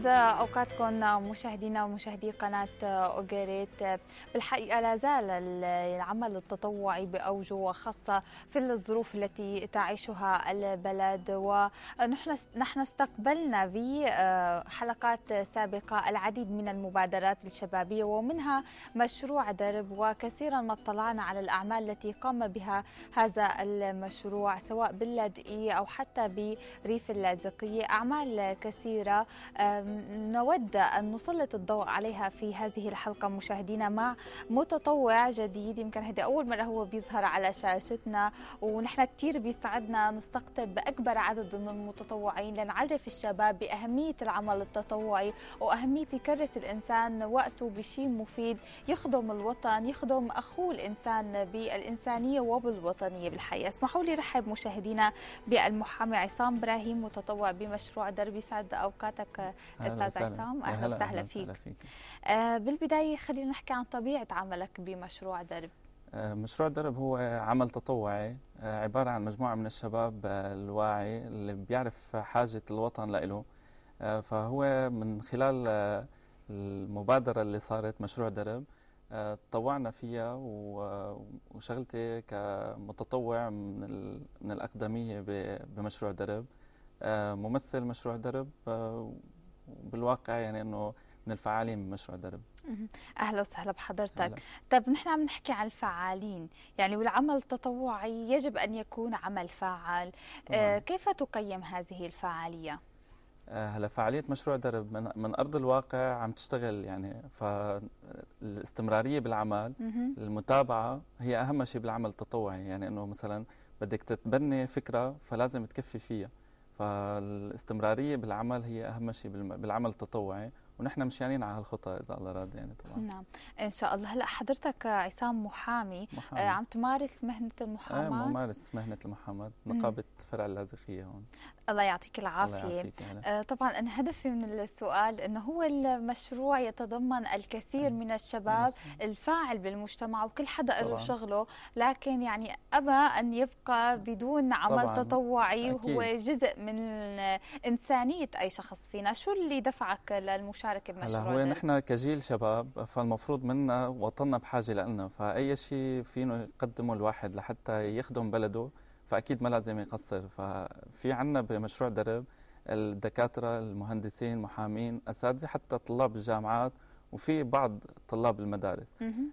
يسعد اوقاتكم مشاهدينا ومشاهدي قناه اوجريت بالحقيقه لا زال العمل التطوعي باوجه وخاصه في الظروف التي تعيشها البلد ونحن نحن استقبلنا بحلقات آه، سابقه العديد من المبادرات الشبابيه ومنها مشروع درب وكثيرا ما اطلعنا على الاعمال التي قام بها هذا المشروع سواء باللاذقيه او حتى بريف اللاذقيه اعمال كثيره آه، نود أن نسلط الضوء عليها في هذه الحلقة مشاهدينا مع متطوع جديد يمكن هذه أول مرة هو بيظهر على شاشتنا ونحن كثير بيسعدنا نستقطب أكبر عدد من المتطوعين لنعرف الشباب بأهمية العمل التطوعي وأهمية يكرس الإنسان وقته بشيء مفيد يخدم الوطن يخدم أخوه الإنسان بالإنسانية وبالوطنية بالحياة اسمحوا لي رحب مشاهدينا بالمحامي عصام إبراهيم متطوع بمشروع درب سعد أوقاتك استاذ عصام اهلا وسهلا فيك, فيك. آه بالبدايه خلينا نحكي عن طبيعه عملك بمشروع درب آه، مشروع درب هو عمل تطوعي آه، عبارة عن مجموعة من الشباب آه، الواعي اللي بيعرف حاجة الوطن لإله فهو من خلال المبادرة اللي صارت مشروع درب تطوعنا فيها وشغلتي كمتطوع من من الأقدمية بمشروع درب ممثل مشروع درب بالواقع يعني انه من الفعالين بمشروع درب اهلا وسهلا بحضرتك أهلا. طب نحن عم نحكي عن الفعالين يعني والعمل التطوعي يجب ان يكون عمل فعال آه نعم. كيف تقيم هذه الفعاليه آه، هلا فعاليه مشروع درب من, من ارض الواقع عم تشتغل يعني فالاستمراريه بالعمل مه. المتابعه هي اهم شيء بالعمل التطوعي يعني انه مثلا بدك تتبني فكره فلازم تكفي فيها فالاستمراريه بالعمل هي اهم شيء بالعمل التطوعي ونحن مشيانين على هالخطى اذا الله راد يعني طبعا نعم ان شاء الله هلا حضرتك عصام محامي, محامي. آه، عم تمارس مهنه المحاماه ايه ممارس مهنه المحاماه نقابه فرع اللاذقيه هون الله يعطيك العافية الله يعطيك آه، طبعا أنا هدفي من السؤال أنه هو المشروع يتضمن الكثير من الشباب الفاعل بالمجتمع وكل حدا له شغله لكن يعني أبى أن يبقى بدون عمل طبعاً. تطوعي أكيد. وهو جزء من إنسانية أي شخص فينا شو اللي دفعك للمشاركة بمشروع هو نحن كجيل شباب فالمفروض منا وطننا بحاجة لنا فأي شيء فينا يقدمه الواحد لحتى يخدم بلده فاكيد ما لازم يقصر ففي عندنا بمشروع درب الدكاتره المهندسين المحامين اساتذه حتى طلاب الجامعات وفي بعض طلاب المدارس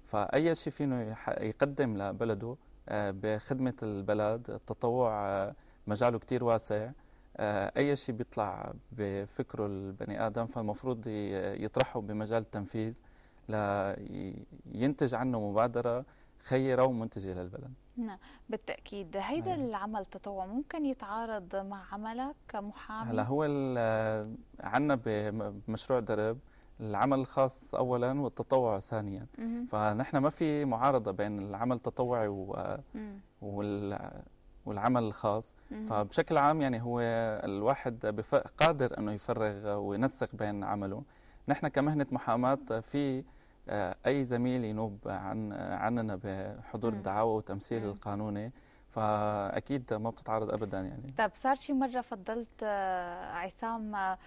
فاي شيء فينه يقدم لبلده آه، بخدمه البلد التطوع آه، مجاله كتير واسع آه، اي شيء بيطلع بفكره البني ادم فالمفروض يطرحه بمجال التنفيذ لينتج عنه مبادره خيره ومنتجه للبلد نعم بالتاكيد هيدا هي. أيوة. العمل التطوع ممكن يتعارض مع عملك كمحامي هلا هو عندنا بمشروع درب العمل الخاص اولا والتطوع ثانيا مم. فنحن ما في معارضه بين العمل التطوعي و... وال والعمل الخاص مم. فبشكل عام يعني هو الواحد بف... قادر انه يفرغ وينسق بين عمله نحن كمهنه محاماه في آه، اي زميل ينوب عن عننا بحضور الدعاوى وتمثيل القانوني فاكيد ما بتتعرض ابدا يعني طب صار شي مره فضلت آه، عصام آه،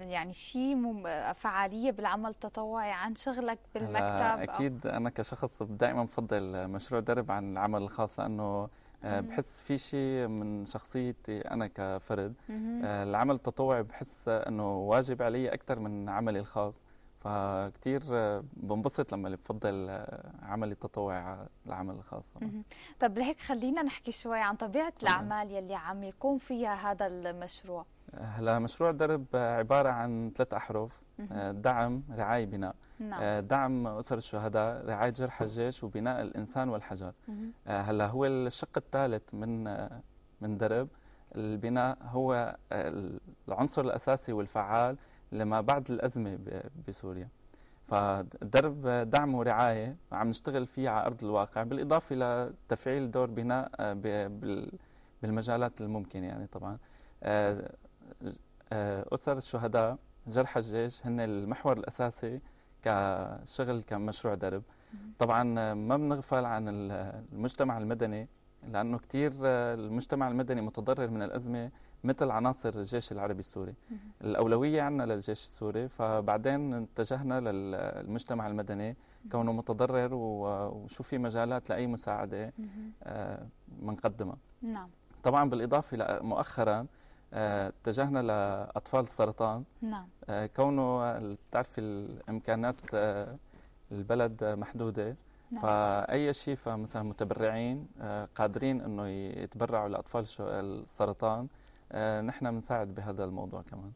يعني شيء فعاليه بالعمل التطوعي عن شغلك بالمكتب اكيد انا كشخص دائما بفضل مشروع درب عن العمل الخاص لانه بحس في شيء من شخصيتي انا كفرد العمل التطوعي بحس انه واجب علي اكثر من عملي الخاص فكتير بنبسط لما اللي بفضل عمل التطوع على العمل الخاص طبعا طب لهيك خلينا نحكي شوي عن طبيعه الاعمال يلي عم يكون فيها هذا المشروع هلا مشروع درب عباره عن ثلاث احرف آه، دعم رعايه بناء نعم. آه، دعم اسر الشهداء رعايه جرحى الجيش وبناء الانسان والحجر آه، هلا هو الشق الثالث من من درب البناء هو العنصر الاساسي والفعال لما بعد الأزمة بسوريا فدرب دعم ورعاية عم نشتغل فيه على أرض الواقع بالإضافة لتفعيل دور بناء بالمجالات الممكنة يعني طبعا آه، آه، أسر الشهداء جرحى الجيش هن المحور الأساسي كشغل كمشروع درب طبعا ما بنغفل عن المجتمع المدني لانه كثير آه، المجتمع المدني متضرر من الازمه مثل عناصر الجيش العربي السوري الاولويه عندنا للجيش السوري فبعدين اتجهنا للمجتمع المدني كونه متضرر وشو في مجالات لاي مساعده بنقدمها آه، نعم طبعا بالاضافه مؤخرا آه، اتجهنا لاطفال السرطان نعم كونه بتعرفي الامكانات البلد محدوده نعم. فاي شيء فمثلا متبرعين آه، قادرين انه يتبرعوا لاطفال السرطان آه، نحن بنساعد بهذا الموضوع كمان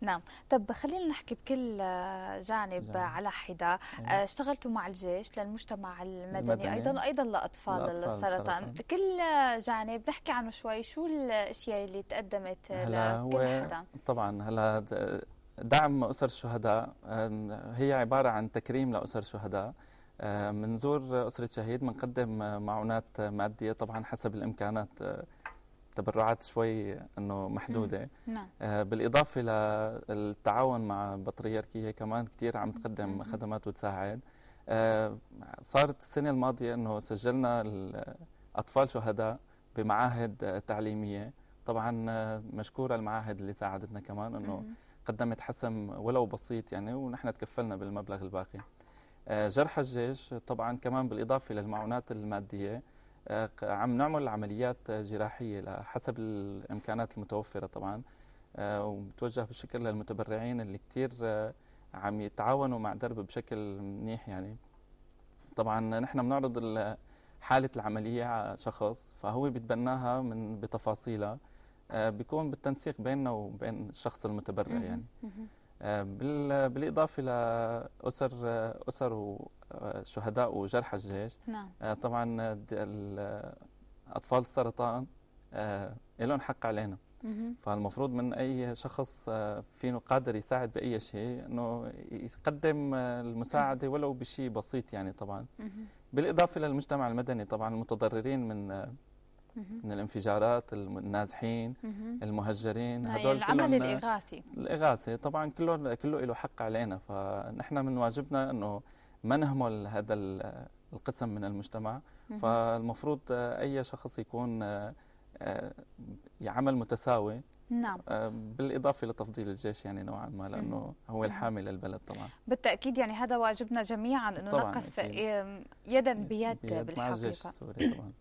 نعم طب خلينا نحكي بكل آه، جانب, جانب. على حدة إيه. اشتغلتوا مع الجيش للمجتمع المدني, المدني. أيضا وأيضا لأطفال, لأطفال السرطان. السرطان كل جانب نحكي عنه شوي شو الأشياء اللي تقدمت هلا لكل حدا طبعا هلا دعم أسر الشهداء هي عبارة عن تكريم لأسر الشهداء آه، منزور أسرة شهيد منقدم آه، معونات مادية طبعا حسب الإمكانات آه، تبرعات شوي أنه محدودة نعم. بالإضافة للتعاون مع بطريركية كمان كتير عم تقدم خدمات وتساعد صارت السنة الماضية أنه سجلنا أطفال شهداء بمعاهد تعليمية طبعا مشكورة المعاهد اللي ساعدتنا كمان أنه قدمت حسم ولو بسيط يعني ونحن تكفلنا بالمبلغ الباقي آه، جرح الجيش طبعا كمان بالإضافة للمعونات المادية آه، عم نعمل عمليات جراحية حسب الإمكانات المتوفرة طبعا آه، ومتوجه بالشكل للمتبرعين اللي كتير عم يتعاونوا مع درب بشكل منيح يعني طبعا نحن بنعرض حالة العملية على شخص فهو بيتبناها من بتفاصيلها بيكون بالتنسيق بيننا وبين الشخص المتبرع يعني بالاضافه لاسر اسر وشهداء وجرحى الجيش نعم. آه، طبعا اطفال السرطان آه، لهم حق علينا فالمفروض من اي شخص آه، فينه قادر يساعد باي شيء انه يقدم المساعده ولو بشيء بسيط يعني طبعا بالاضافه للمجتمع المدني طبعا المتضررين من من الانفجارات النازحين المهجرين هدول يعني العمل الاغاثي الاغاثي طبعا كله كله له حق علينا فنحن من واجبنا انه ما نهمل هذا القسم من المجتمع فالمفروض اي شخص يكون يعمل آه، آه، متساوي نعم آه، بالإضافة لتفضيل الجيش يعني نوعا ما لأنه هو الحامي للبلد طبعا بالتأكيد يعني هذا واجبنا جميعا أنه نقف يدا بيد, بيد بالحقيقة مع الجيش السوري طبعا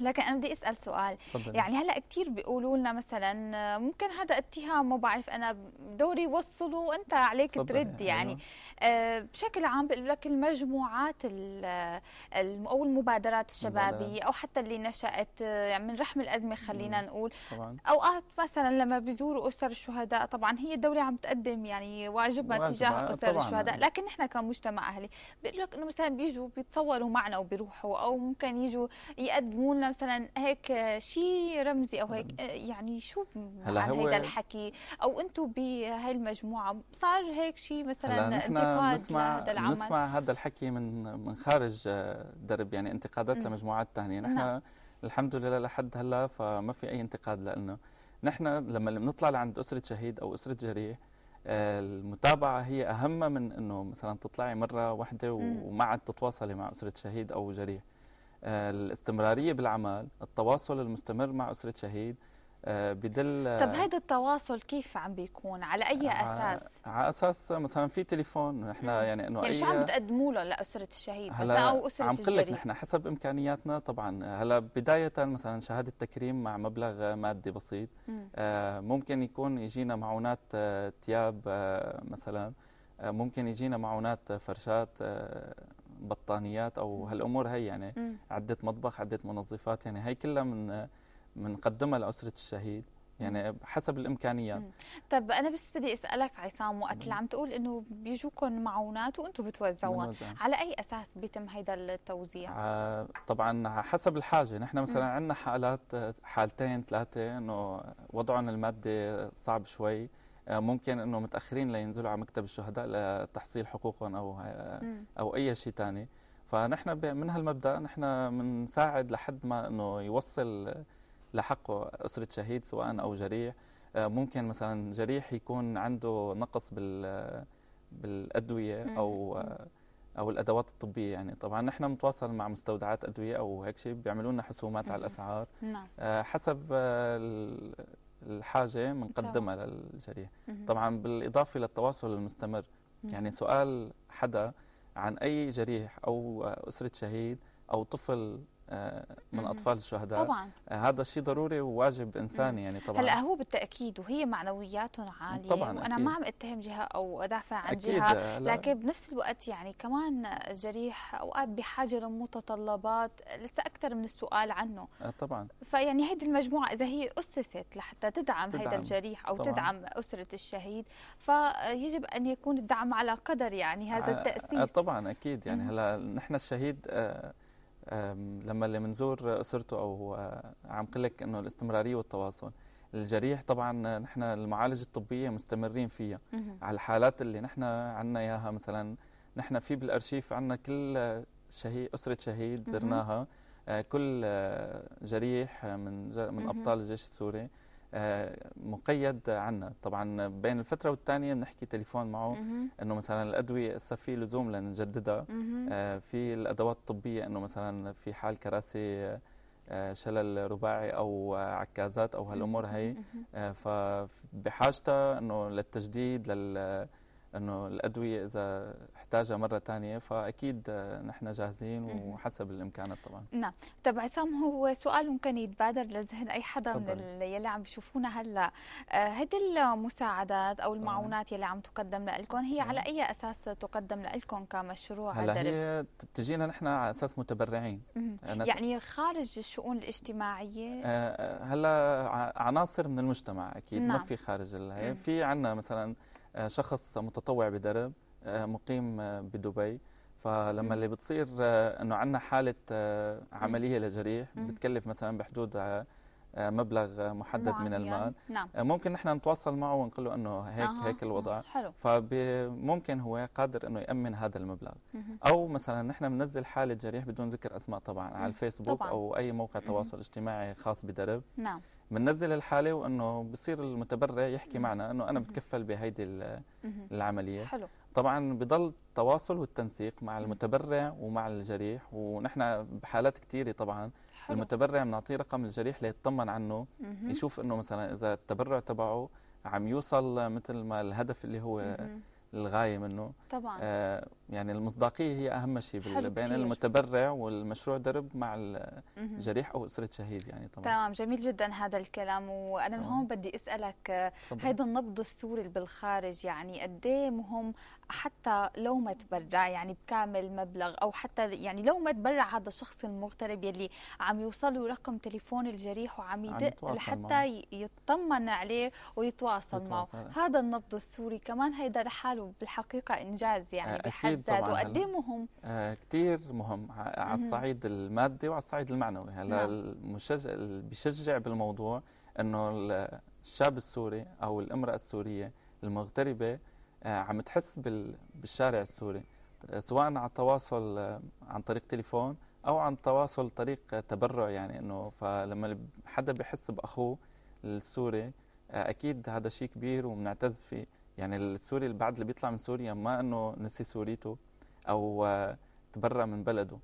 لكن انا بدي اسال سؤال طبعا. يعني هلا كثير بيقولوا لنا مثلا ممكن هذا اتهام ما بعرف انا دوري وصله وانت عليك ترد يعني أيوة. أه بشكل عام بيقولوا لك المجموعات او المبادرات الشبابيه او حتى اللي نشات يعني من رحم الازمه خلينا نقول طبعا. اوقات مثلا لما بيزوروا اسر الشهداء طبعا هي الدوله عم تقدم يعني واجبها تجاه اسر طبعا. الشهداء لكن نحن كمجتمع اهلي بيقول لك انه مثلا بيجوا بيتصوروا معنا وبيروحوا او ممكن يجوا يقدموا لنا مثلا هيك شيء رمزي او هيك آه، يعني شو هلا عن هيدا الحكي او انتم بهي المجموعه صار هيك شيء مثلا انتقاد نسمع لهذا العمل نسمع هذا الحكي من من خارج آه، درب يعني انتقادات لمجموعات ثانيه نحن نعم. الحمد لله لحد هلا فما في اي انتقاد لنا نحن لما بنطلع لعند اسره شهيد او اسره جريح آه، المتابعة هي أهم من أنه مثلا تطلعي مرة واحدة وما عاد تتواصلي مع أسرة شهيد أو جريح آه، الاستمراريه بالعمل التواصل المستمر مع اسره شهيد آه، بدل آه، طب هذا التواصل كيف عم بيكون على اي اساس على اساس مثلا في تليفون نحن يعني انه يعني شو عم بتقدموا له لاسره الشهيد مثلا او اسره عم الجريح عم لك نحن حسب امكانياتنا طبعا هلا بدايه مثلا شهاده تكريم مع مبلغ مادي بسيط ممكن يكون يجينا معونات ثياب تياب مثلا ممكن يجينا معونات فرشات بطانيات او هالامور هي يعني م. عده مطبخ عده منظفات يعني هي كلها من بنقدمها لاسره الشهيد يعني حسب الامكانيات طب انا بس بدي اسالك عصام وقت اللي عم تقول انه بيجوكم معونات وانتم بتوزعوها على اي اساس بيتم هيدا التوزيع آه، طبعا حسب الحاجه نحن مثلا عندنا حالات حالتين ثلاثه انه وضعهم المادي صعب شوي آه، ممكن انه متاخرين لينزلوا على مكتب الشهداء لتحصيل حقوقهم او او اي شيء ثاني فنحن من هالمبدا نحن بنساعد لحد ما انه يوصل لحقه اسره شهيد سواء او جريح آه، ممكن مثلا جريح يكون عنده نقص بال بالادويه او او الادوات الطبيه يعني طبعا نحن بنتواصل مع مستودعات ادويه او هيك شيء بيعملوا لنا حسومات على الاسعار نعم. آه، حسب الحاجه بنقدمها نعم. للجريح طبعا بالاضافه للتواصل المستمر يعني سؤال حدا عن اي جريح او اسره شهيد او طفل آه، من اطفال الشهداء طبعا آه، هذا شيء ضروري وواجب انساني يعني طبعا هلا هو بالتاكيد وهي معنوياتهم عاليه طبعا وانا أكيد. ما عم اتهم جهه او ادافع عن أكيد جهه آه، لكن بنفس الوقت يعني كمان الجريح اوقات بحاجه لمتطلبات لسه اكثر من السؤال عنه طبعا فيعني هيدي المجموعه اذا هي اسست لحتى تدعم, تدعم. هيدا الجريح او طبعاً. تدعم اسره الشهيد فيجب ان يكون الدعم على قدر يعني هذا التاثير طبعا اكيد يعني هلا نحن الشهيد آه لما اللي منزور اسرته او عم قلك انه الاستمراريه والتواصل الجريح طبعا نحن المعالجه الطبيه مستمرين فيها على الحالات اللي نحن عندنا اياها مثلا نحن في بالارشيف عندنا كل شهيد اسره شهيد زرناها آه، كل جريح من من ابطال الجيش السوري آه، مقيد عنا طبعا بين الفتره والثانيه بنحكي تليفون معه انه مثلا الادويه هسه في لزوم لنجددها آه، في الادوات الطبيه انه مثلا في حال كراسي آه، شلل رباعي او عكازات او هالامور هي فبحاجتها انه للتجديد لل انه الادويه اذا احتاجها مره ثانيه فاكيد آه، نحن جاهزين وحسب الامكانات طبعا نعم طب عصام هو سؤال ممكن يتبادر لذهن اي حدا من يلي عم بيشوفونا هلا هيدي آه، المساعدات او المعونات يلي عم تقدم لكم هي على اي اساس تقدم لكم كمشروع هلا هي بتجينا نحن على اساس متبرعين آه، يعني خارج الشؤون الاجتماعيه هلا عناصر من المجتمع اكيد نعم. ما في خارج هي في عندنا مثلا آه، شخص متطوع بدرب آه، مقيم آه، بدبي فلما اللي بتصير انه عندنا حاله عمليه لجريح بتكلف مثلا بحدود مبلغ محدد نعم، من يعني المال نعم. ممكن نحن نتواصل معه ونقول له انه هيك آه. هيك الوضع حلو. فممكن هو قادر انه يامن هذا المبلغ مم. او مثلا نحن بننزل حاله جريح بدون ذكر اسماء طبعا مم. على الفيسبوك طبعا. او اي موقع تواصل اجتماعي خاص بدرب نعم بننزل الحاله وانه بصير المتبرع يحكي معنا انه انا بتكفل بهيدي العمليه حلو طبعا بضل التواصل والتنسيق مع المتبرع ومع الجريح ونحن بحالات كثيره طبعا حلو. المتبرع بنعطيه رقم الجريح ليطمن عنه مم. يشوف انه مثلا اذا التبرع تبعه عم يوصل مثل ما الهدف اللي هو مم. الغايه منه طبعا آه يعني المصداقيه هي اهم شيء بين المتبرع والمشروع درب مع الجريح او اسره شهيد يعني طبعا تمام جميل جدا هذا الكلام وانا من هون بدي اسالك هذا آه، النبض السوري اللي بالخارج يعني قد إيه مهم حتى لو ما تبرع يعني بكامل مبلغ او حتى يعني لو ما تبرع هذا الشخص المغترب يلي عم يوصل له رقم تليفون الجريح وعم يدق لحتى يطمن عليه ويتواصل, معه هذا النبض السوري كمان هيدا لحاله بالحقيقه انجاز يعني أكيد أكيد وقدمهم آه كثير مهم على الصعيد المادي وعلى الصعيد المعنوي هلا نعم. المشجع بيشجع بالموضوع انه الشاب السوري او الامراه السوريه المغتربه آه عم تحس بالشارع السوري آه، سواء على التواصل آه، عن طريق تليفون او عن تواصل طريق تبرع يعني انه فلما حدا بحس باخوه السوري آه، اكيد هذا شيء كبير وبنعتز فيه يعني السوري اللي بعد اللي بيطلع من سوريا ما انه نسي سوريته او آه، تبرى من بلده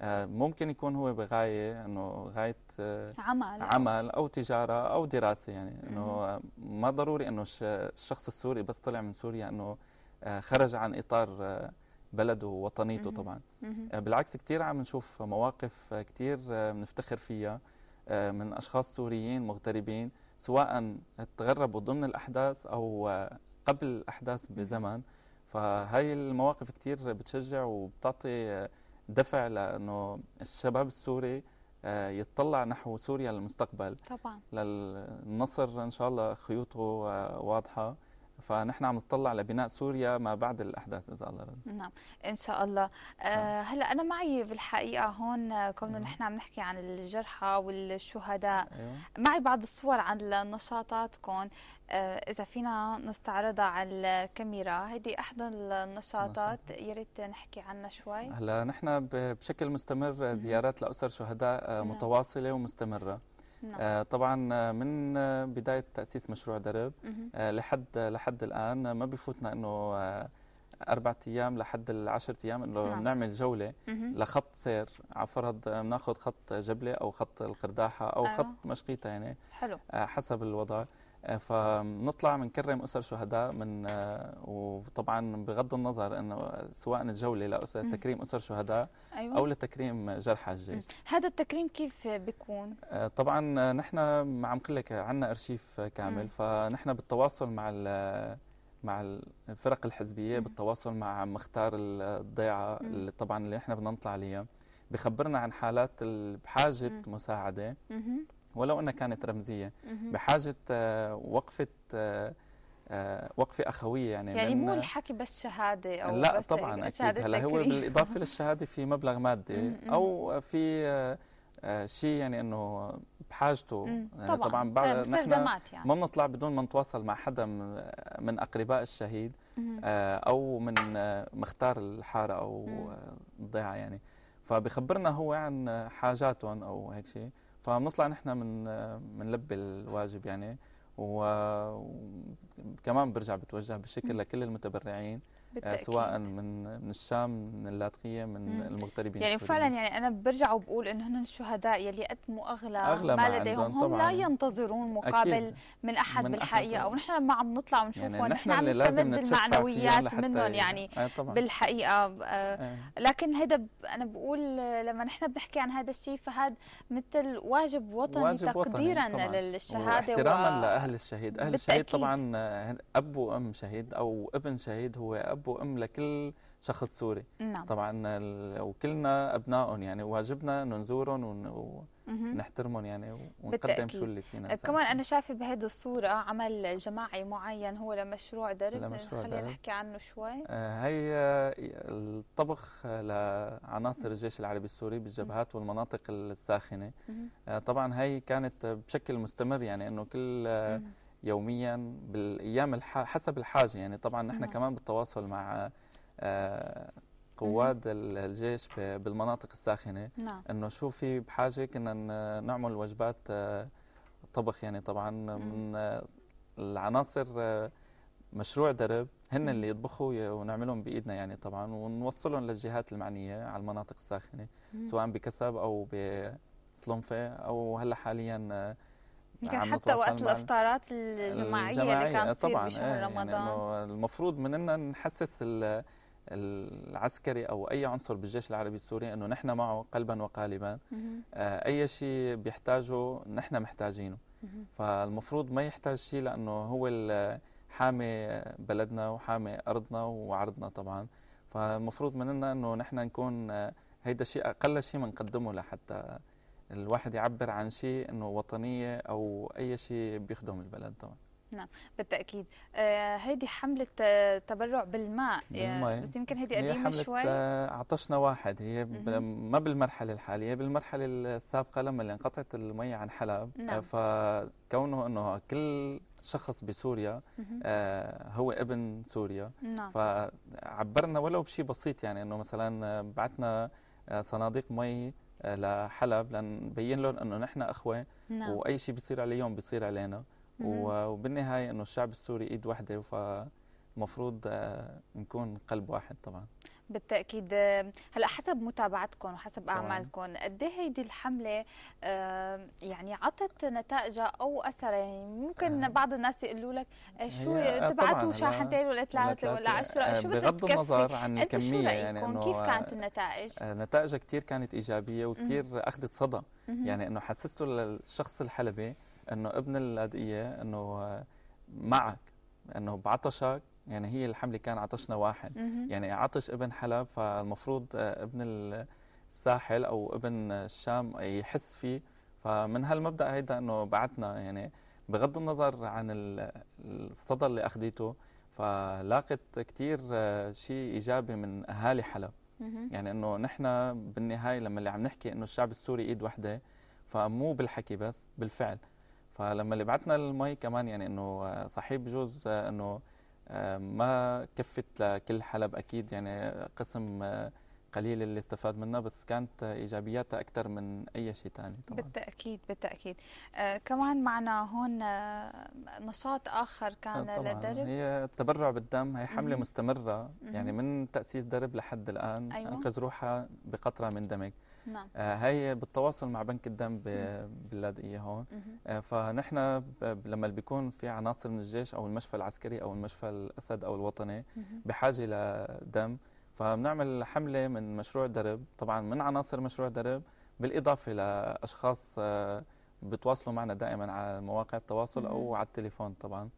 آه، ممكن يكون هو بغايه انه غايه آه، عمل عمل او تجاره او دراسه يعني انه ما ضروري انه الشخص السوري بس طلع من سوريا انه خرج عن اطار بلده ووطنيته طبعا بالعكس كثير عم نشوف مواقف كثير بنفتخر فيها من اشخاص سوريين مغتربين سواء تغربوا ضمن الاحداث او قبل الأحداث بزمن فهي المواقف كثير بتشجع وبتعطي دفع لأنه الشباب السوري آه، يتطلع نحو سوريا للمستقبل طبعا للنصر إن شاء الله خيوطه آه، واضحة فنحن عم نتطلع لبناء سوريا ما بعد الاحداث اذا الله رد نعم ان شاء الله آه، نعم. هلا انا معي بالحقيقه هون كونه نحن عم نحكي عن الجرحى والشهداء أيوه. معي بعض الصور عن نشاطاتكم آه، إذا فينا نستعرضها على الكاميرا هيدي أحد النشاطات نعم. يا ريت نحكي عنها شوي هلا نحن بشكل مستمر زيارات لأسر شهداء آه، نعم. متواصلة ومستمرة نعم. آه، طبعا من بداية تأسيس مشروع درب لحد لحد الآن ما بفوتنا إنه أربعة أيام لحد العشرة أيام إنه نعم. نعمل جولة لخط سير على فرض بناخذ خط جبلة أو خط القرداحة أو أيوه. خط مشقيتة يعني حلو حسب الوضع آه، فنطلع بنكرم اسر شهداء من آه، وطبعا بغض النظر انه سواء الجوله لاسر تكريم اسر شهداء أيوة. او لتكريم جرحى الجيش هذا التكريم كيف بيكون آه، طبعا نحن عم قلك لك عندنا ارشيف كامل م. فنحن بالتواصل مع مع الفرق الحزبيه م. بالتواصل مع مختار الضيعه اللي طبعا اللي نحن بدنا نطلع عليها بخبرنا عن حالات بحاجه مساعده ولو أنها كانت رمزية بحاجة آه، وقفة آه، آه، وقفة أخوية يعني يعني مو الحكي بس شهادة أو لا بس طبعا يعني أكيد هلا هو بالإضافة للشهادة في مبلغ مادي أو في شيء يعني انه بحاجته يعني طبعا, طبعا بعد نحن يعني. ما بنطلع بدون ما نتواصل مع حدا من اقرباء الشهيد او من مختار الحاره او الضيعه يعني فبخبرنا هو عن حاجاتهم او هيك شيء فبنطلع نحن من بنلبي الواجب يعني وكمان برجع بتوجه بشكل لكل المتبرعين بالتأكيد. سواء من من الشام من اللاذقيه من مم. المغتربين يعني فعلا يعني انا برجع وبقول انه هن الشهداء يلي قدموا اغلى, أغلى ما لديهم هم لا ينتظرون مقابل أكيد. من احد من بالحقيقه أحد. ونحن ما عم نطلع ونشوفهم يعني نحن عم نستمد المعنويات منهم يعني, يعني آه بالحقيقه آه. آه. لكن هذا انا بقول لما نحن بنحكي عن هذا الشيء فهذا مثل واجب وطني واجب تقديرا وطني. للشهاده واحتراما و... لاهل الشهيد اهل بالتأكيد. الشهيد طبعا آه، اب وام شهيد او ابن شهيد هو اب اب وام لكل شخص سوري نعم. طبعا وكلنا ابنائهم يعني واجبنا انه نزورهم ون... ونحترمهم يعني ونقدم شو اللي فينا آه، كمان انا شايفه بهيدي الصوره عمل جماعي معين هو لمشروع درب لمشروع خلينا نحكي عنه شوي آه، هي الطبخ لعناصر الجيش العربي السوري بالجبهات والمناطق الساخنه آه، طبعا هي كانت بشكل مستمر يعني انه كل يوميا بالايام الح... حسب الحاجه يعني طبعا نحن نعم. كمان بالتواصل مع آه، قواد الجيش بالمناطق الساخنه نعم. انه شو في بحاجه كنا نعمل وجبات آه، طبخ يعني طبعا من آه، العناصر مشروع درب هن اللي يطبخوا ونعملهم بايدنا يعني طبعا ونوصلهم للجهات المعنيه على المناطق الساخنه سواء بكسب او بصلنفه او هلا حاليا يمكن حتى وقت الافطارات الجماعيه, الجماعية اللي كانت تصير بشهر يعني رمضان يعني المفروض مننا نحسس العسكري او اي عنصر بالجيش العربي السوري انه نحن معه قلبا وقالبا اي شيء بيحتاجه نحن محتاجينه فالمفروض ما يحتاج شيء لانه هو حامي بلدنا وحامي ارضنا وعرضنا طبعا فالمفروض مننا انه نحن نكون هيدا الشيء اقل شيء بنقدمه لحتى الواحد يعبر عن شيء انه وطنيه او اي شيء بيخدم البلد طبعا نعم بالتاكيد آه هيدي حمله آه، تبرع بالماء يعني بس يمكن هيدي قديمه هي حملة آه، شوي آه عطشنا واحد هي ما بالمرحله الحاليه بالمرحله السابقه لما اللي انقطعت المي عن حلب نعم. آه فكونه انه كل شخص بسوريا آه هو ابن سوريا نعم. فعبرنا ولو بشيء بسيط يعني انه مثلا بعتنا صناديق مي لحلب لنبين لهم انه نحن اخوه نعم. واي شيء بيصير عليهم بيصير علينا وبالنهايه انه الشعب السوري ايد واحده فالمفروض آه، نكون قلب واحد طبعا بالتاكيد هلا حسب متابعتكم وحسب اعمالكم قد ايه هيدي الحمله يعني عطت نتائجها او اثرها يعني ممكن آه. بعض الناس يقولوا لك إيه، شو تبعتوا شاحنتين ولا ثلاثه ولا عشره آه، شو بغض النظر عن الكميه يعني انه كيف كانت النتائج؟ آه، نتائجها كثير كانت ايجابيه وكثير اخذت صدى يعني انه حسسته للشخص الحلبي انه ابن اللاذقيه انه معك انه بعطشك يعني هي الحملة كان عطشنا واحد يعني عطش ابن حلب فالمفروض آه، ابن الساحل أو ابن الشام يحس فيه فمن هالمبدأ هيدا أنه بعتنا يعني بغض النظر عن الصدى اللي أخذته فلاقت كتير آه، شيء إيجابي من أهالي حلب يعني أنه نحن بالنهاية لما اللي عم نحكي أنه الشعب السوري إيد وحدة فمو بالحكي بس بالفعل فلما اللي بعتنا المي كمان يعني انه آه، صاحب جوز انه آه، ما كفت لكل حلب اكيد يعني قسم آه، قليل اللي استفاد منها بس كانت ايجابياتها اكثر من اي شيء ثاني طبعا بالتاكيد بالتاكيد آه كمان معنا هون آه، نشاط اخر كان طبعاً للدرب هي التبرع بالدم هي حمله مستمره يعني من تاسيس درب لحد الان أيوة. انقذ روحها بقطره من دمك نعم آه، هي بالتواصل مع بنك الدم باللاذقيه هون آه، فنحن لما بيكون في عناصر من الجيش او المشفى العسكري او المشفى الاسد او الوطني بحاجه لدم فبنعمل حمله من مشروع درب طبعا من عناصر مشروع درب بالاضافه لاشخاص آه، بتواصلوا معنا دائما على مواقع التواصل او على التليفون طبعا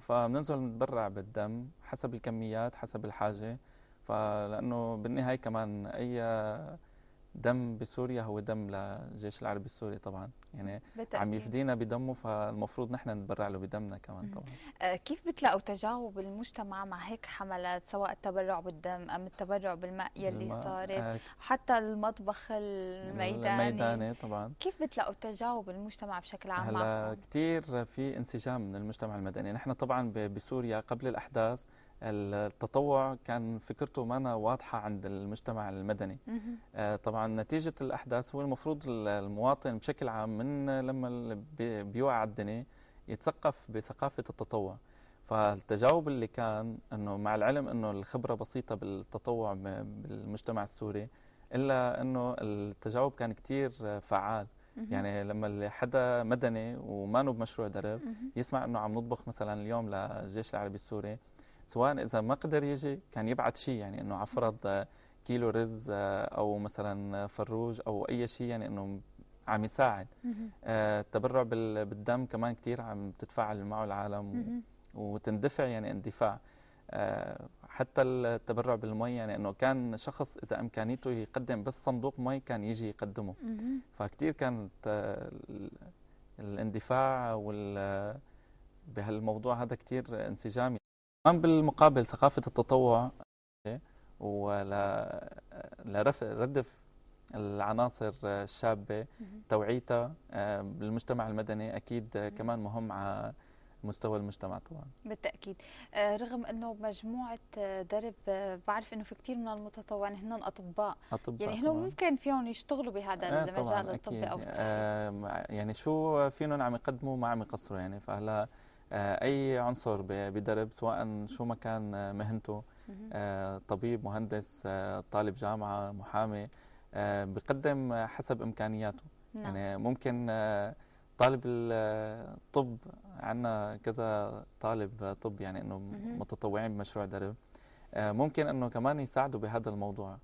فبننزل نتبرع بالدم حسب الكميات حسب الحاجه فلانه بالنهايه كمان اي دم بسوريا هو دم للجيش العربي السوري طبعا يعني بتأكيد. عم يفدينا بدمه فالمفروض نحن نتبرع له بدمنا كمان طبعا آه، كيف بتلاقوا تجاوب المجتمع مع هيك حملات سواء التبرع بالدم ام التبرع بالماء يلي صارت آه. حتى المطبخ الميداني الميداني طبعا كيف بتلاقوا تجاوب المجتمع بشكل عام هلا معكم؟ كثير في انسجام من المجتمع المدني نحن طبعا بسوريا قبل الاحداث التطوع كان فكرته مانا واضحة عند المجتمع المدني آه، طبعا نتيجة الأحداث هو المفروض المواطن بشكل عام من لما بيوعى الدنيا يتثقف بثقافة التطوع فالتجاوب اللي كان انه مع العلم انه الخبره بسيطه بالتطوع بالمجتمع السوري الا انه التجاوب كان كثير فعال يعني لما حدا مدني ومانه بمشروع درب يسمع انه عم نطبخ مثلا اليوم للجيش العربي السوري سواء اذا ما قدر يجي كان يبعث شيء يعني انه عفرض آه، كيلو رز آه، او مثلا آه، فروج او اي شيء يعني انه عم يساعد التبرع بالدم كمان كثير عم تتفاعل معه العالم وتندفع يعني اندفاع حتى التبرع بالمي يعني انه كان شخص اذا امكانيته يقدم بس صندوق مي كان يجي يقدمه فكثير كانت الاندفاع وال بهالموضوع هذا كثير انسجامي كمان بالمقابل ثقافة التطوع إيه، ولردف العناصر الشابة توعيتها بالمجتمع آه، المدني أكيد كمان مهم على مستوى المجتمع طبعا بالتاكيد آه، رغم انه مجموعه آه، درب بعرف انه في كثير من المتطوعين هن اطباء أطباء يعني هن ممكن فيهم يشتغلوا بهذا المجال الطبي او الصحي آه يعني شو فيهم عم يقدموا ما عم يقصروا يعني فهلا آه، اي عنصر بدرب سواء شو ما كان آه، مهنته آه، طبيب مهندس طالب جامعه محامي بقدم حسب امكانياته نعم. يعني ممكن طالب الطب عندنا كذا طالب طب يعني انه متطوعين بمشروع درب ممكن انه كمان يساعدوا بهذا الموضوع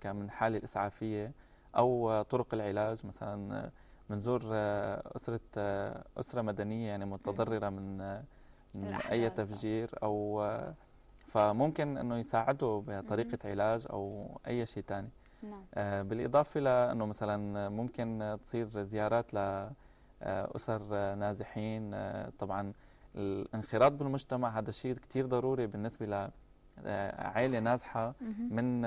كمن حاله الاسعافيه او طرق العلاج مثلا بنزور آه، أسرة آه، أسرة مدنية يعني متضررة من, آه، من أي تفجير أو فممكن أنه يساعده بطريقة علاج أو أي شيء ثاني نعم. بالإضافة لأنه مثلا ممكن تصير زيارات لأسر نازحين طبعا الانخراط بالمجتمع هذا الشيء كتير ضروري بالنسبة لعائلة نازحة من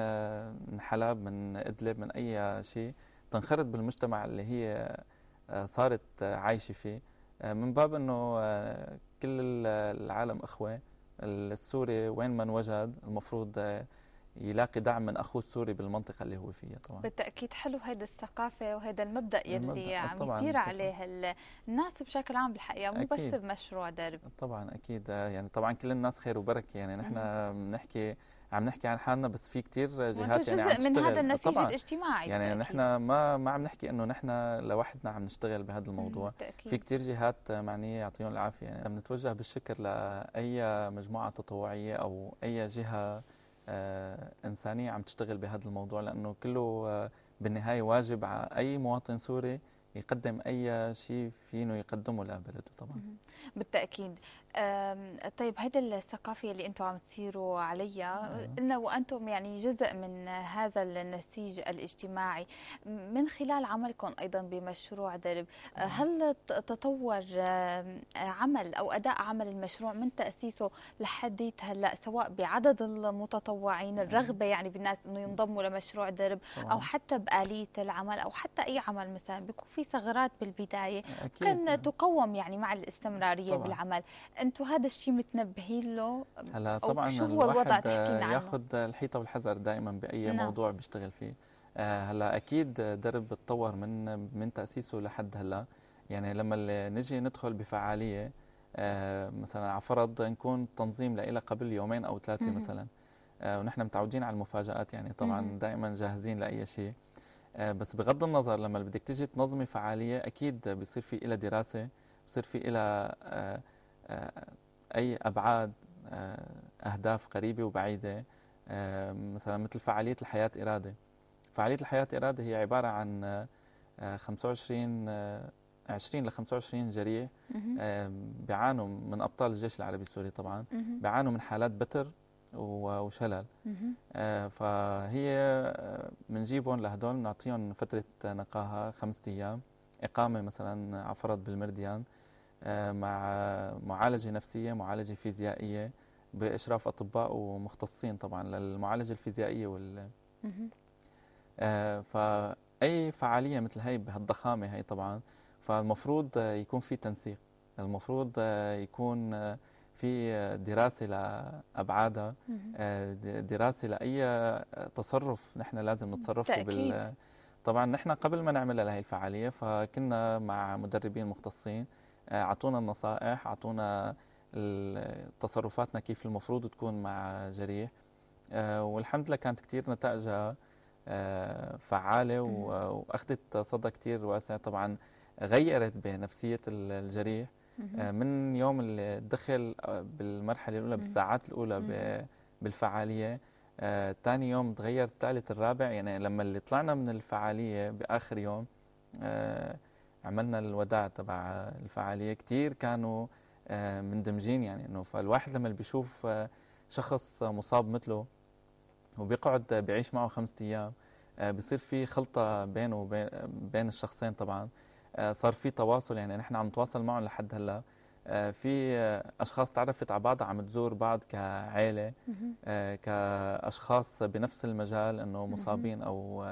من حلب من إدلب من أي شيء تنخرط بالمجتمع اللي هي آه، صارت آه، عايشه فيه آه، من باب انه كل العالم اخوه السوري وين ما انوجد المفروض يلاقي دعم من اخوه السوري بالمنطقه اللي هو فيها طبعا بالتاكيد حلو هيدا الثقافه وهيدا المبدا يلي عم يسير عليه الناس بشكل عام بالحقيقه مو بس بمشروع درب طبعا اكيد يعني طبعا كل الناس خير وبركه يعني نحن بنحكي عم نحكي عن حالنا بس في كثير جهات يعني جزء من هذا النسيج الاجتماعي يعني نحن ما ما عم نحكي انه نحن لوحدنا عم نشتغل بهذا الموضوع بالتأكيد. في كثير جهات معنيه يعطيهم العافيه يعني بنتوجه بالشكر لاي مجموعه تطوعيه او اي جهه آه انسانيه عم تشتغل بهذا الموضوع لانه كله آه بالنهايه واجب على اي مواطن سوري يقدم اي شيء فينه يقدمه لبلده طبعا بالتاكيد طيب هذه الثقافة اللي أنتم عم تسيروا عليها قلنا نعم. وأنتم يعني جزء من هذا النسيج الاجتماعي من خلال عملكم أيضا بمشروع درب نعم. هل تطور عمل أو أداء عمل المشروع من تأسيسه لحديت هلأ سواء بعدد المتطوعين نعم. الرغبة يعني بالناس أنه ينضموا لمشروع درب أو حتى بآلية العمل أو حتى أي عمل مثلا بيكون في ثغرات بالبداية كان تقوم يعني مع الاستمرارية طبعا. بالعمل انتم هذا الشيء متنبهين له هلا طبعا شو هو الوضع تحكي آه، ياخذ الحيطه والحذر دائما باي نعم. موضوع بيشتغل فيه آه، هلا اكيد درب تطور من من تاسيسه لحد هلا يعني لما نجي ندخل بفعاليه آه، مثلا على فرض نكون تنظيم لها قبل يومين او ثلاثه مثلا ونحن متعودين على المفاجات يعني طبعا دائما جاهزين لاي شيء بس بغض النظر لما بدك تيجي تنظمي فعاليه اكيد بصير في لها دراسه بصير في لها آه، اي ابعاد آه، اهداف قريبه وبعيده آه، مثلا مثل فعاليه الحياه اراده فعاليه الحياه اراده هي عباره عن 25 20 ل 25 جريح بيعانوا من ابطال الجيش العربي السوري طبعا بيعانوا من حالات بتر وشلل فهي بنجيبهم لهدول بنعطيهم فتره نقاهه خمسة ايام اقامه مثلا على فرض بالمرديان يعني. آه، مع معالجه نفسيه معالجه فيزيائيه باشراف اطباء ومختصين طبعا للمعالجه الفيزيائيه وال آه، فاي فعاليه مثل هي بهالضخامه هي طبعا فالمفروض يكون في تنسيق المفروض يكون في دراسة لأبعادها آه، دراسة لأي تصرف نحن لازم نتصرف بال... طبعا نحن قبل ما نعمل لهي الفعالية فكنا مع مدربين مختصين آه، اعطونا النصائح اعطونا تصرفاتنا كيف المفروض تكون مع جريح آه، والحمد لله كانت كثير نتائجها آه، فعالة وأخذت صدى كثير واسع طبعا غيرت بنفسية الجريح من يوم اللي دخل بالمرحلة الأولى بالساعات الأولى بالفعالية ثاني يوم تغير الثالث الرابع يعني لما اللي طلعنا من الفعالية بآخر يوم عملنا الوداع تبع الفعاليه كتير كانوا آه، مندمجين يعني انه فالواحد لما بيشوف آه، شخص مصاب مثله وبيقعد بيعيش معه خمسة ايام آه، بصير في خلطه بينه وبين الشخصين طبعا صار في تواصل يعني نحن عم نتواصل معهم لحد هلا في اشخاص تعرفت على بعض عم تزور بعض كعائله كاشخاص بنفس المجال انه مصابين او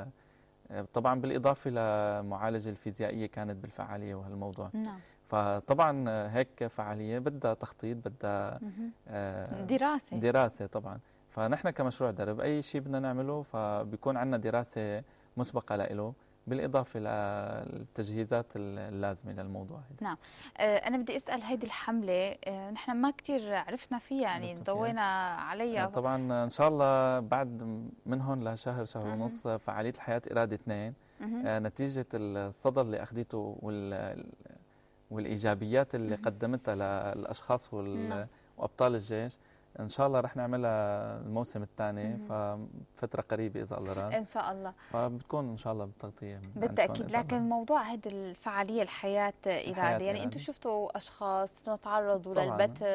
طبعا بالإضافة لمعالجة الفيزيائية كانت بالفعالية وهالموضوع نعم فطبعا هيك فعالية بدها تخطيط بدها آه دراسة دراسة طبعا فنحن كمشروع درب أي شيء بدنا نعمله فبيكون عندنا دراسة مسبقة له بالإضافة للتجهيزات اللازمة للموضوع هذا نعم آه، أنا بدي أسأل هيدي الحملة آه، نحن ما كثير عرفنا فيها يعني ضوينا عليها آه، طبعا إن شاء الله بعد من هون لشهر شهر ونص فعالية الحياة إرادة اثنين نتيجة الصدى اللي أخذته وال والإيجابيات اللي قدمتها للأشخاص وال... نعم. وأبطال الجيش ان شاء الله رح نعملها الموسم الثاني ففتره قريبه اذا الله راد ان شاء الله فبتكون ان شاء الله بتغطيه بالتاكيد لكن موضوع هذه الفعاليه الحياه اراده يعني, يعني. انتم شفتوا اشخاص تعرضوا للبتر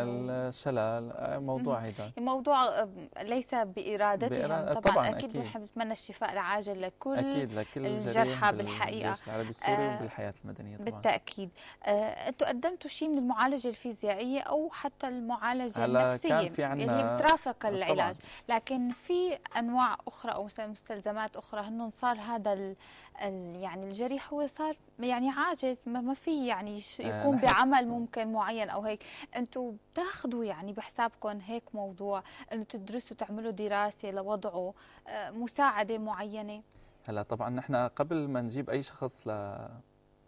للشلل موضوع هذا يعني موضوع ليس بارادتهم بإراد... طبعا, طبعا اكيد نحن بنتمنى الشفاء العاجل لكل اكيد لكل الجرحى بالحقيقه العربي السوري آه وبالحياه المدنيه طبعا بالتاكيد آه انتم قدمتوا شيء من المعالجه الفيزيائيه او حتى المعالجه النفسيه اللي هي بترافق العلاج لكن في انواع اخرى او مستلزمات اخرى انه صار هذا الـ الـ يعني الجريح هو صار يعني عاجز ما في يعني آه، يقوم بعمل ممكن معين او هيك انتم بتاخذوا يعني بحسابكم هيك موضوع انه تدرسوا تعملوا دراسه لوضعه آه، مساعده معينه هلا طبعا نحن قبل ما نجيب اي شخص ل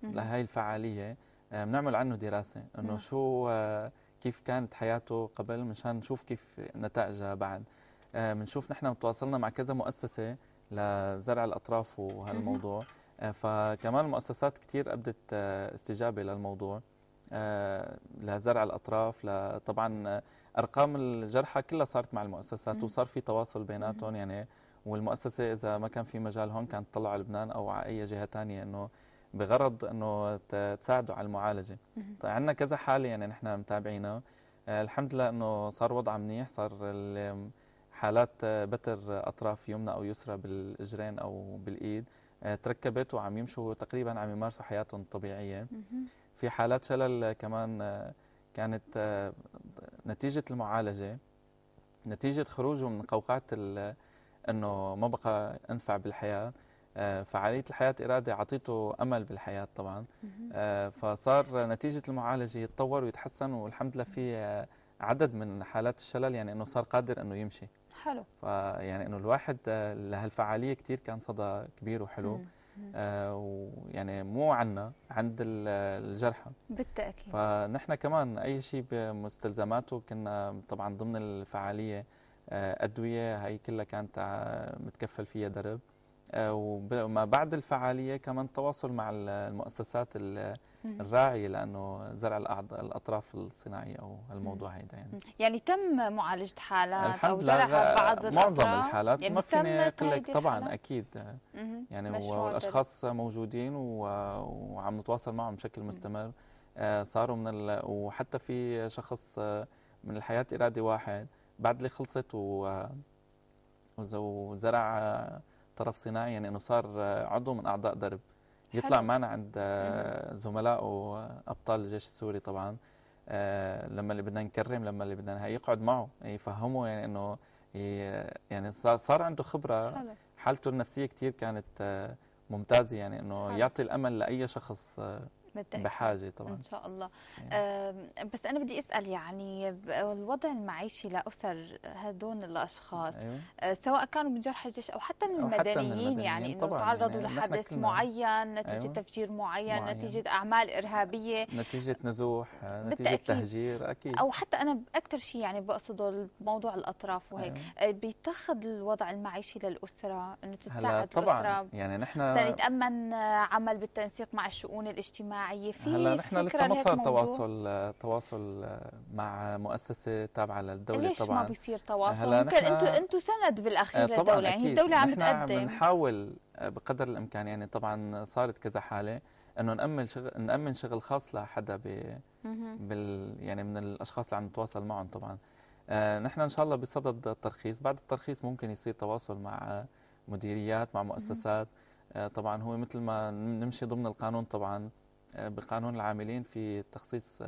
لهي الفعاليه آه، بنعمل عنه دراسه انه شو كيف كانت حياته قبل مشان نشوف كيف نتائجها بعد بنشوف آه، نحن تواصلنا مع كذا مؤسسه لزرع الاطراف وهالموضوع آه، فكمان المؤسسات كثير ابدت آه، استجابه للموضوع لزرع الاطراف طبعا ارقام الجرحى كلها صارت مع المؤسسات وصار في تواصل بيناتهم يعني والمؤسسه اذا ما كان في مجال هون كانت تطلع على لبنان او على اي جهه ثانيه انه بغرض انه تساعده على المعالجه طيب عندنا كذا حاله يعني نحن متابعينها آه، الحمد لله انه صار وضعها منيح صار حالات آه، بتر اطراف يمنى او يسرى بالاجرين او بالايد آه، تركبت وعم يمشوا تقريبا عم يمارسوا حياتهم الطبيعيه في حالات شلل كمان كانت نتيجه المعالجه نتيجه خروجه من قوقعه انه ما بقى انفع بالحياه آه، فعاليه الحياه اراده اعطيته امل بالحياه طبعا آه، فصار نتيجه المعالجه يتطور ويتحسن والحمد لله في آه، عدد من حالات الشلل يعني انه صار قادر انه يمشي حلو فيعني انه الواحد لهالفعاليه كثير كان صدى كبير وحلو آه ويعني مو عنا عند الجرحى بالتاكيد فنحن كمان اي شيء بمستلزماته كنا طبعا ضمن الفعاليه آه ادويه هي كلها كانت متكفل فيها درب آه، وما بعد الفعاليه كمان تواصل مع المؤسسات الراعيه لانه زرع الاطراف الصناعيه او الموضوع هيدا يعني يعني تم معالجه حالات او زرعها بعض معظم الحالات يعني ما فيني اقول لك طبعا اكيد يعني والاشخاص موجودين وعم نتواصل معهم بشكل مستمر آه، صاروا من وحتى في شخص آه، من الحياه ارادي واحد بعد اللي خلصت وزرع طرف صناعي يعني انه صار آه، عضو من اعضاء درب يطلع حلو. معنا عند آه، زملائه ابطال الجيش السوري طبعا آه، لما اللي بدنا نكرم لما اللي بدنا يقعد معه يفهمه يعني انه يعني صار عنده خبره حلو. حالته النفسيه كثير كانت ممتازه يعني انه يعطي الامل لاي شخص بالتأكيد. بحاجه طبعا ان شاء الله يعني. أه بس انا بدي اسال يعني الوضع المعيشي لاسر هدول الاشخاص أيوه. آه، سواء كانوا من جرح الجيش او حتى من المدنيين, المدنيين يعني انه تعرضوا يعني لحدث معين نتيجه أيوه. تفجير معين, معين نتيجه اعمال ارهابيه نتيجه نزوح آه، نتيجه تهجير اكيد او حتى انا اكثر شيء يعني بقصده موضوع الاطراف وهيك أيوه. آه، بيتخذ الوضع المعيشي للاسره انه تتساعد طبعا الاسره يعني نحن يتامن عمل بالتنسيق مع الشؤون الاجتماعيه الاجتماعية في هلا نحن لسه ما صار تواصل تواصل مع مؤسسه تابعه للدوله ليش طبعا ليش ما بيصير تواصل ممكن انتم انتم سند بالاخير آه، للدوله يعني أكيد. يعني الدوله عم تقدم بنحاول آه، بقدر الامكان يعني طبعا صارت كذا حاله انه نامن شغل نامن شغل خاص لحدا ب بال يعني من الاشخاص اللي عم نتواصل معهم طبعا آه نحن ان شاء الله بصدد الترخيص بعد الترخيص ممكن يصير تواصل مع مديريات مع مؤسسات آه طبعا هو مثل ما نمشي ضمن القانون طبعا آه، بقانون العاملين في تخصيص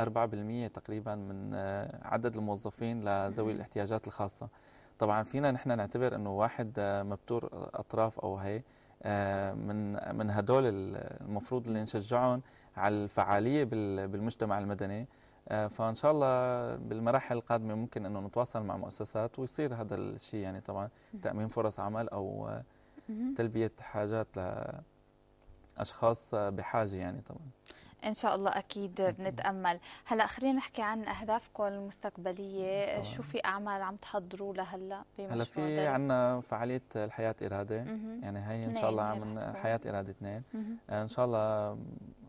4% آه، تقريبا من آه، عدد الموظفين لذوي الاحتياجات الخاصة طبعا فينا نحن نعتبر أنه واحد مبتور أطراف أو هي من من هدول المفروض اللي نشجعهم على الفعالية بالمجتمع المدني فان شاء الله بالمراحل القادمه ممكن انه نتواصل مع مؤسسات ويصير هذا الشيء يعني طبعا تامين فرص عمل او تلبيه حاجات اشخاص بحاجه يعني طبعا ان شاء الله اكيد بنتامل هلا خلينا نحكي عن اهدافكم المستقبليه طبعا. شو في اعمال عم تحضروا لهلا بمشروع هلا في عندنا فعاليه الحياه اراده مم. يعني هي ان شاء الله عم حياه اراده اثنين آه، ان شاء الله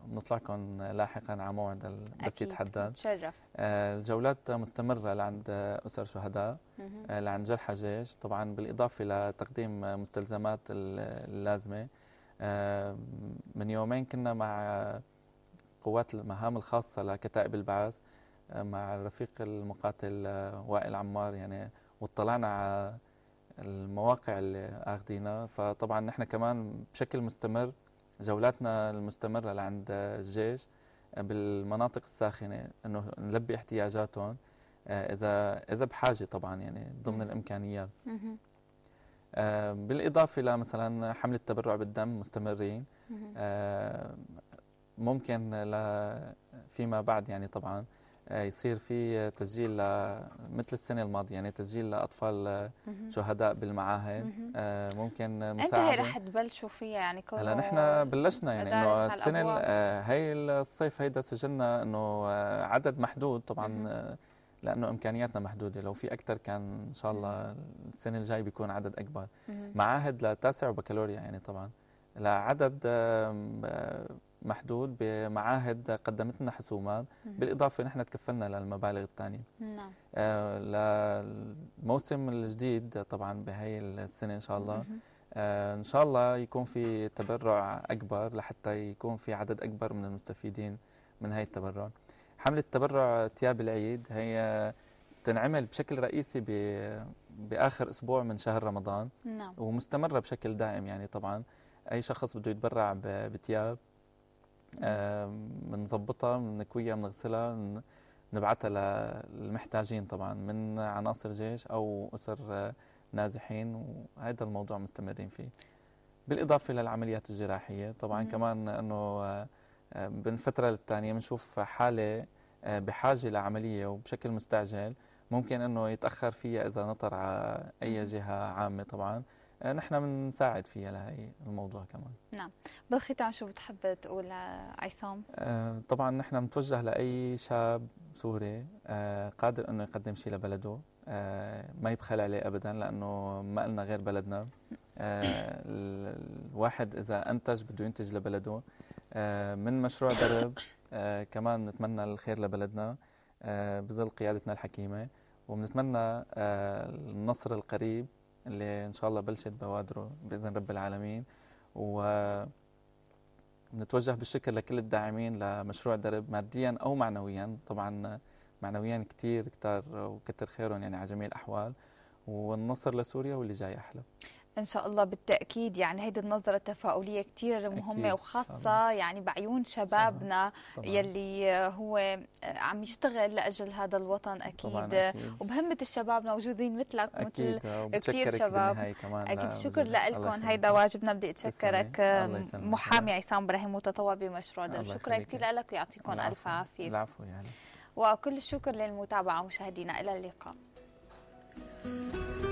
بنطلعكم لاحقا على موعد بس يتحدد تشرف آه، الجولات مستمره لعند اسر شهداء آه، لعند جرحى جيش طبعا بالاضافه لتقديم مستلزمات اللازمه آه، من يومين كنا مع قوات المهام الخاصة لكتائب البعث آه، مع الرفيق المقاتل آه، وائل عمار يعني واطلعنا على المواقع اللي اخذينها فطبعا نحن كمان بشكل مستمر جولاتنا المستمرة لعند الجيش بالمناطق الساخنة انه نلبي احتياجاتهم اذا اذا بحاجة طبعا يعني ضمن الامكانيات بالاضافه لمثلا حمله التبرع بالدم مستمرين ممكن ل فيما بعد يعني طبعا آه، يصير في تسجيل مثل السنه الماضيه يعني تسجيل لاطفال آه، شهداء بالمعاهد آه، ممكن مساعده انت رح تبلشوا فيها يعني كونه هلا نحن بلشنا يعني انه السنه هي الصيف هيدا سجلنا انه عدد محدود طبعا لانه امكانياتنا محدوده لو في اكثر كان ان شاء الله السنه الجاي بيكون عدد اكبر معاهد لتاسع وبكالوريا يعني طبعا لعدد محدود بمعاهد قدمت لنا حسومات بالاضافه نحن تكفلنا للمبالغ الثانيه نعم آه، للموسم الجديد طبعا بهي السنه ان شاء الله آه، ان شاء الله يكون في تبرع اكبر لحتى يكون في عدد اكبر من المستفيدين من هي التبرع حملة تبرع ثياب العيد هي تنعمل بشكل رئيسي باخر اسبوع من شهر رمضان نعم. ومستمره بشكل دائم يعني طبعا اي شخص بده يتبرع بثياب بنظبطها بنكويها بنغسلها بنبعثها للمحتاجين طبعا من عناصر جيش او اسر نازحين وهذا الموضوع مستمرين فيه بالاضافه للعمليات الجراحيه طبعا مم. كمان انه من فترة للتانية بنشوف حالة آه، بحاجة لعملية وبشكل مستعجل ممكن انه يتأخر فيها إذا نطر على أي جهة عامة طبعا آه، نحن بنساعد فيها لهي الموضوع كمان نعم بالختام شو بتحب تقول عصام؟ آه، طبعا نحن بنتوجه لأي شاب سوري قادر انه يقدم شيء لبلده ما يبخل عليه ابدا لانه ما لنا غير بلدنا الواحد اذا انتج بده ينتج لبلده آه، من مشروع درب آه، كمان نتمنى الخير لبلدنا آه، بظل قيادتنا الحكيمة وبنتمنى النصر القريب اللي إن شاء الله بلشت بوادره بإذن رب العالمين و بنتوجه بالشكر لكل الداعمين لمشروع درب ماديا أو معنويا طبعا معنويا كتير كتار وكتر خيرهم يعني على جميع الأحوال والنصر لسوريا واللي جاي أحلى ان شاء الله بالتاكيد يعني هيدي النظره التفاؤليه كثير مهمه أكيد. وخاصه طبعا. يعني بعيون شبابنا طبعا. يلي هو آه، عم يشتغل لاجل هذا الوطن اكيد, أكيد. وبهمه الشباب موجودين مثلك مثل آه، كثير شباب كمان اكيد شكر لكم هيدا واجبنا بدي اتشكرك محامي عصام ابراهيم متطوع بمشروع درب شكرا كثير لك ويعطيكم الف عافيه العفو يعني وكل الشكر للمتابعه مشاهدينا الى اللقاء